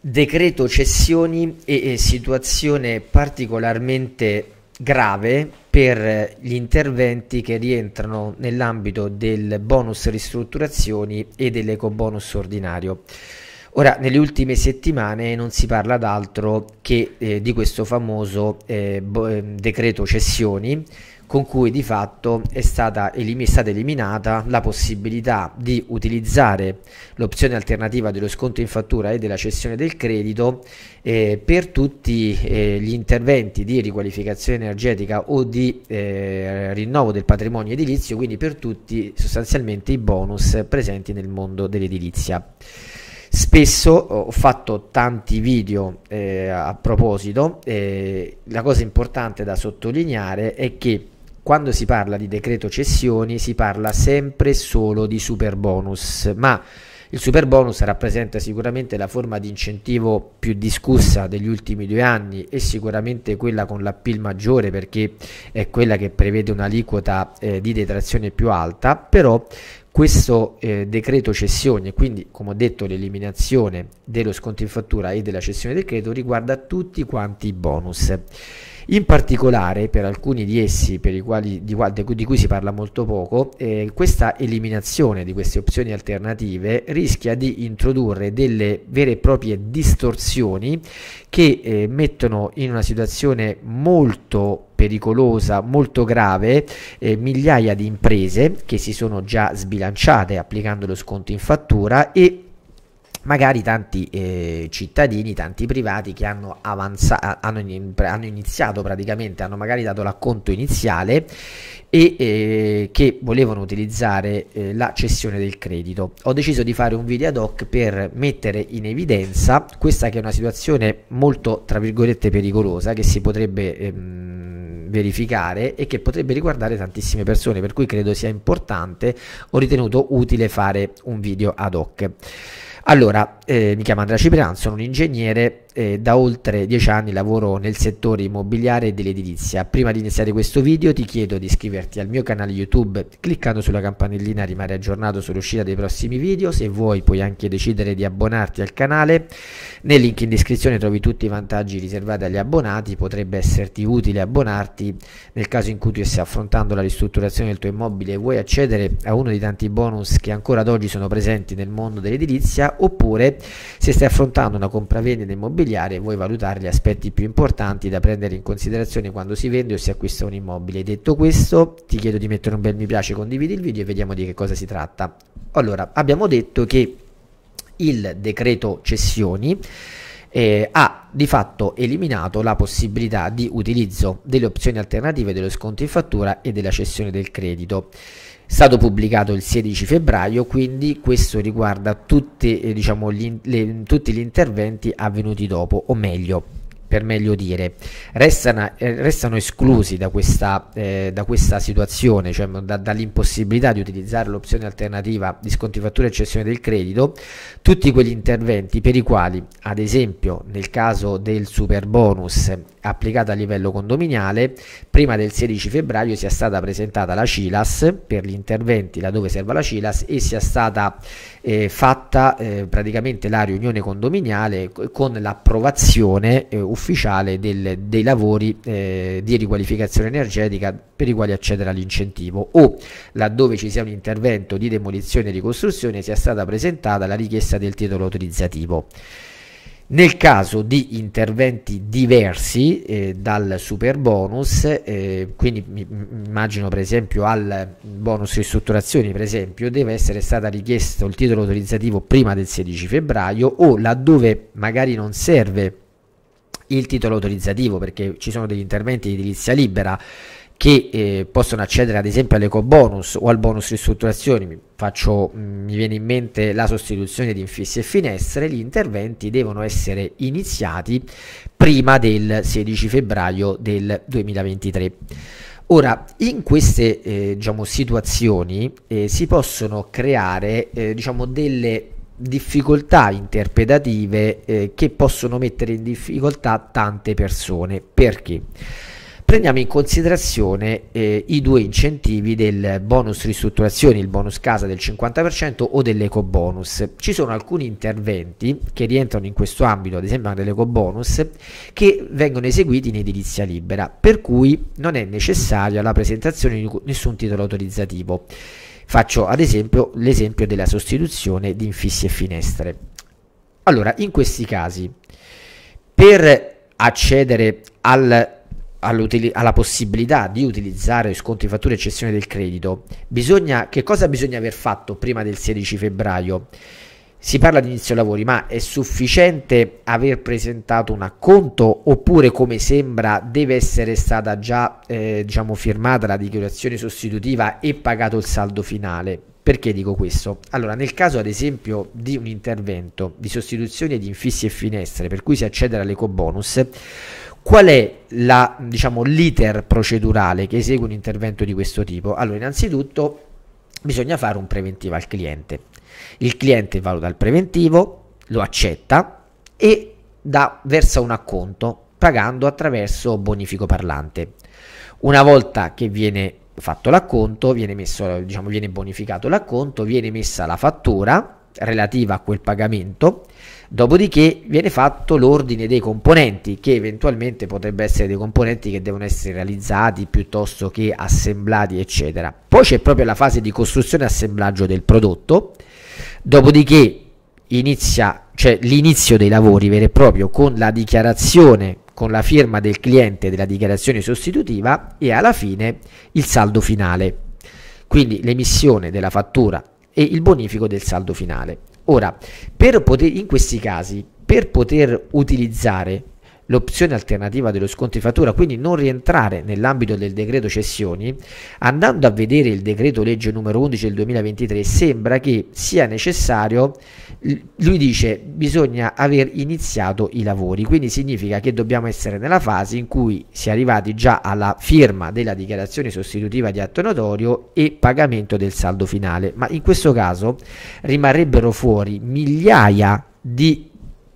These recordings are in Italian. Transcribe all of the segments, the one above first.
decreto cessioni e, e situazione particolarmente grave per gli interventi che rientrano nell'ambito del bonus ristrutturazioni e dell'eco bonus ordinario. Ora, nelle ultime settimane non si parla d'altro che eh, di questo famoso eh, ehm, decreto cessioni con cui di fatto è stata, è stata, eliminata la possibilità di utilizzare l'opzione alternativa dello sconto in fattura e della cessione del credito eh, per tutti eh, gli interventi di riqualificazione energetica o di eh, rinnovo del patrimonio edilizio, quindi per tutti sostanzialmente i bonus presenti nel mondo dell'edilizia. Spesso ho fatto tanti video eh, a proposito, eh, la cosa importante da sottolineare è che quando si parla di decreto cessioni si parla sempre solo di super bonus, ma il super bonus rappresenta sicuramente la forma di incentivo più discussa degli ultimi due anni e sicuramente quella con l'appeal maggiore perché è quella che prevede un'aliquota eh, di detrazione più alta, però questo eh, decreto cessioni, e quindi come ho detto l'eliminazione dello sconto in fattura e della cessione del credito, riguarda tutti quanti i bonus. In particolare per alcuni di essi, per i quali, di, di cui si parla molto poco, eh, questa eliminazione di queste opzioni alternative rischia di introdurre delle vere e proprie distorsioni che eh, mettono in una situazione molto pericolosa, molto grave, eh, migliaia di imprese che si sono già sbilanciate applicando lo sconto in fattura e magari tanti eh, cittadini, tanti privati che hanno, avanzato, hanno, hanno, iniziato praticamente, hanno magari dato l'acconto iniziale e eh, che volevano utilizzare eh, la cessione del credito. Ho deciso di fare un video ad hoc per mettere in evidenza questa che è una situazione molto, tra virgolette, pericolosa che si potrebbe ehm, verificare e che potrebbe riguardare tantissime persone, per cui credo sia importante, ho ritenuto utile fare un video ad hoc. Allora, eh, mi chiamo Andrea Cipriano, sono un ingegnere eh, da oltre 10 anni lavoro nel settore immobiliare e dell'edilizia. Prima di iniziare questo video ti chiedo di iscriverti al mio canale YouTube cliccando sulla campanellina rimane aggiornato sull'uscita dei prossimi video. Se vuoi puoi anche decidere di abbonarti al canale. Nel link in descrizione trovi tutti i vantaggi riservati agli abbonati. Potrebbe esserti utile abbonarti nel caso in cui tu stia affrontando la ristrutturazione del tuo immobile e vuoi accedere a uno dei tanti bonus che ancora ad oggi sono presenti nel mondo dell'edilizia oppure se stai affrontando una compravendita immobiliare immobiliare e voi valutare gli aspetti più importanti da prendere in considerazione quando si vende o si acquista un immobile. Detto questo, ti chiedo di mettere un bel mi piace, condividi il video e vediamo di che cosa si tratta. Allora, abbiamo detto che il decreto cessioni eh, ha di fatto eliminato la possibilità di utilizzo delle opzioni alternative dello sconto in fattura e della cessione del credito. È stato pubblicato il 16 febbraio, quindi questo riguarda tutti, eh, diciamo, gli, le, tutti gli interventi avvenuti dopo, o meglio, per meglio dire, restano, eh, restano esclusi da questa, eh, da questa, situazione, cioè da, dall'impossibilità di utilizzare l'opzione alternativa di sconti fatture e cessione del credito, tutti quegli interventi per i quali, ad esempio nel caso del super bonus applicato a livello condominiale, prima del 16 febbraio sia stata presentata la CILAS per gli interventi laddove serva la CILAS e sia stata eh, fatta eh, praticamente la riunione condominiale con l'approvazione eh, ufficiale del, dei lavori eh, di riqualificazione energetica per i quali accedere all'incentivo o laddove ci sia un intervento di demolizione e ricostruzione sia stata presentata la richiesta del titolo autorizzativo. Nel caso di interventi diversi eh, dal super bonus, eh, quindi immagino per esempio al bonus ristrutturazioni, per esempio, deve essere stato richiesto il titolo autorizzativo prima del 16 febbraio o laddove magari non serve il titolo autorizzativo perché ci sono degli interventi di edilizia libera che eh, possono accedere ad esempio all'eco bonus o al bonus ristrutturazioni, mi, faccio, mm, mi viene in mente la sostituzione di infissi e finestre, gli interventi devono essere iniziati prima del 16 febbraio del 2023. Ora, in queste eh, diciamo, situazioni eh, si possono creare eh, diciamo, delle difficoltà interpretative eh, che possono mettere in difficoltà tante persone. Perché? Prendiamo in considerazione eh, i due incentivi del bonus ristrutturazione, il bonus casa del 50% o dell'eco bonus. Ci sono alcuni interventi che rientrano in questo ambito, ad esempio dell'eco bonus, che vengono eseguiti in edilizia libera, per cui non è necessaria la presentazione di nessun titolo autorizzativo. Faccio ad esempio l'esempio della sostituzione di infissi e finestre. Allora, in questi casi, per accedere al alla possibilità di utilizzare sconti fatture e cessione del credito, bisogna, che cosa bisogna aver fatto prima del 16 febbraio? Si parla di inizio lavori, ma è sufficiente aver presentato un acconto oppure come sembra deve essere stata già eh, diciamo firmata la dichiarazione sostitutiva e pagato il saldo finale? Perché dico questo? Allora, nel caso ad esempio di un intervento di sostituzione di infissi e finestre per cui si accede all'eco bonus, Qual è diciamo, l'iter diciamo, procedurale che esegue un intervento di questo tipo? Allora, innanzitutto bisogna fare un preventivo al cliente. Il cliente valuta il preventivo, lo accetta e dà, versa un acconto pagando attraverso bonifico parlante. Una volta che viene fatto l'acconto, viene, messo, diciamo, viene bonificato l'acconto, viene messa la fattura relativa a quel pagamento, dopodiché viene fatto l'ordine dei componenti, che eventualmente potrebbe essere dei componenti che devono essere realizzati piuttosto che assemblati, eccetera. Poi c'è proprio la fase di costruzione e assemblaggio del prodotto, dopodiché inizia cioè l'inizio dei lavori vero e proprio con la dichiarazione con la firma del cliente della dichiarazione sostitutiva e alla fine il saldo finale. Quindi l'emissione della fattura e il bonifico del saldo finale. Ora, poter, in questi casi, per poter utilizzare l'opzione alternativa dello sconto in fattura, quindi non rientrare nell'ambito del decreto cessioni, andando a vedere il decreto legge numero 11 del 2023 sembra che sia necessario, lui dice bisogna aver iniziato i lavori, quindi significa che dobbiamo essere nella fase in cui si è arrivati già alla firma della dichiarazione sostitutiva di atto notorio e pagamento del saldo finale, ma in questo caso rimarrebbero fuori migliaia di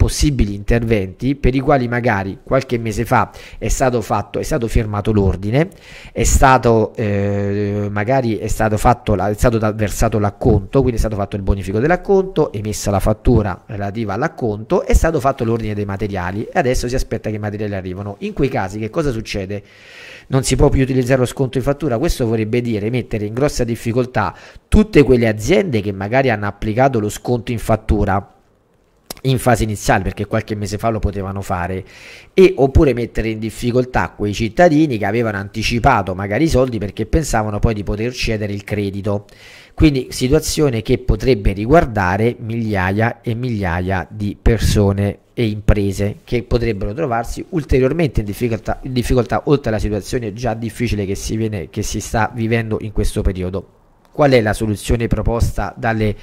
possibili interventi per i quali magari qualche mese fa è stato fatto, è stato firmato l'ordine, è stato eh, magari è stato, fatto è stato versato l'acconto, quindi è stato fatto il bonifico dell'acconto, emessa la fattura relativa all'acconto, è stato fatto l'ordine dei materiali e adesso si aspetta che i materiali arrivano. In quei casi che cosa succede? Non si può più utilizzare lo sconto in fattura, questo vorrebbe dire mettere in grossa difficoltà tutte quelle aziende che magari hanno applicato lo sconto in fattura in fase iniziale perché qualche mese fa lo potevano fare e oppure mettere in difficoltà quei cittadini che avevano anticipato magari i soldi perché pensavano poi di poter cedere il credito quindi situazione che potrebbe riguardare migliaia e migliaia di persone e imprese che potrebbero trovarsi ulteriormente in difficoltà, in difficoltà oltre alla situazione già difficile che si, viene, che si sta vivendo in questo periodo qual è la soluzione proposta dalle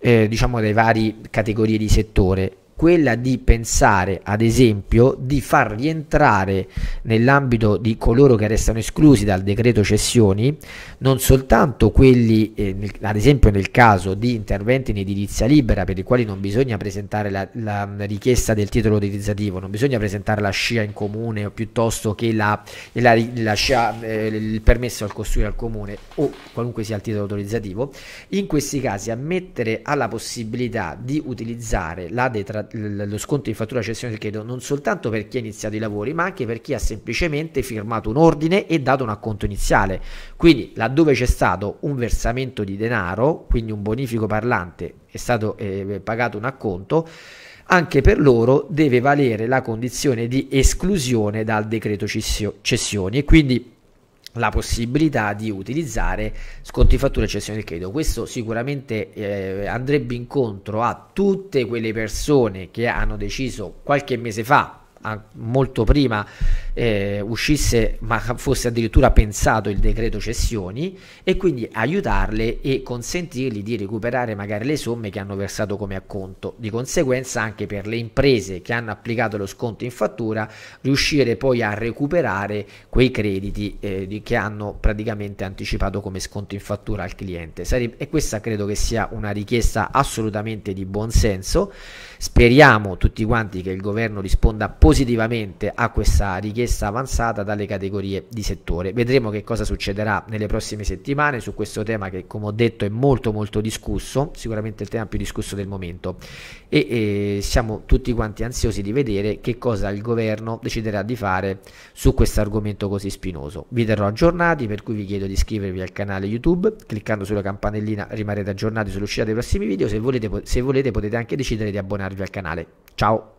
eh, diciamo, le varie categorie di settore quella di pensare, ad esempio, di far rientrare nell'ambito di coloro che restano esclusi dal decreto cessioni non soltanto quelli, eh, ad esempio nel caso di interventi in edilizia libera per i quali non bisogna presentare la, la richiesta del titolo utilizzativo, non bisogna presentare la scia in comune o piuttosto che la, la, la scia, eh, il permesso al costruire al comune o qualunque sia il titolo autorizzativo, in questi casi ammettere alla possibilità di utilizzare la detrazione lo sconto di fattura cessione del credito non soltanto per chi ha iniziato i lavori, ma anche per chi ha semplicemente firmato un ordine e dato un acconto iniziale. Quindi laddove c'è stato un versamento di denaro, quindi un bonifico parlante, è stato eh, pagato un acconto, anche per loro deve valere la condizione di esclusione dal decreto cessioni e quindi la possibilità di utilizzare sconti fatture e cessione del credito. Questo sicuramente eh, andrebbe incontro a tutte quelle persone che hanno deciso qualche mese fa molto prima eh, uscisse, ma fosse addirittura pensato il decreto cessioni, e quindi aiutarle e consentirgli di recuperare magari le somme che hanno versato come acconto. Di conseguenza anche per le imprese che hanno applicato lo sconto in fattura, riuscire poi a recuperare quei crediti eh, che hanno praticamente anticipato come sconto in fattura al cliente. e questa credo che sia una richiesta assolutamente di buon senso. Speriamo tutti quanti che il governo risponda positivamente positivamente a questa richiesta avanzata dalle categorie di settore. Vedremo che cosa succederà nelle prossime settimane su questo tema che come ho detto è molto molto discusso, sicuramente il tema più discusso del momento e, e siamo tutti quanti ansiosi di vedere che cosa il governo deciderà di fare su questo argomento così spinoso. Vi terrò aggiornati per cui vi chiedo di iscrivervi al canale YouTube, cliccando sulla campanellina rimarrete aggiornati sull'uscita dei prossimi video, se volete, se volete potete anche decidere di abbonarvi al canale. Ciao!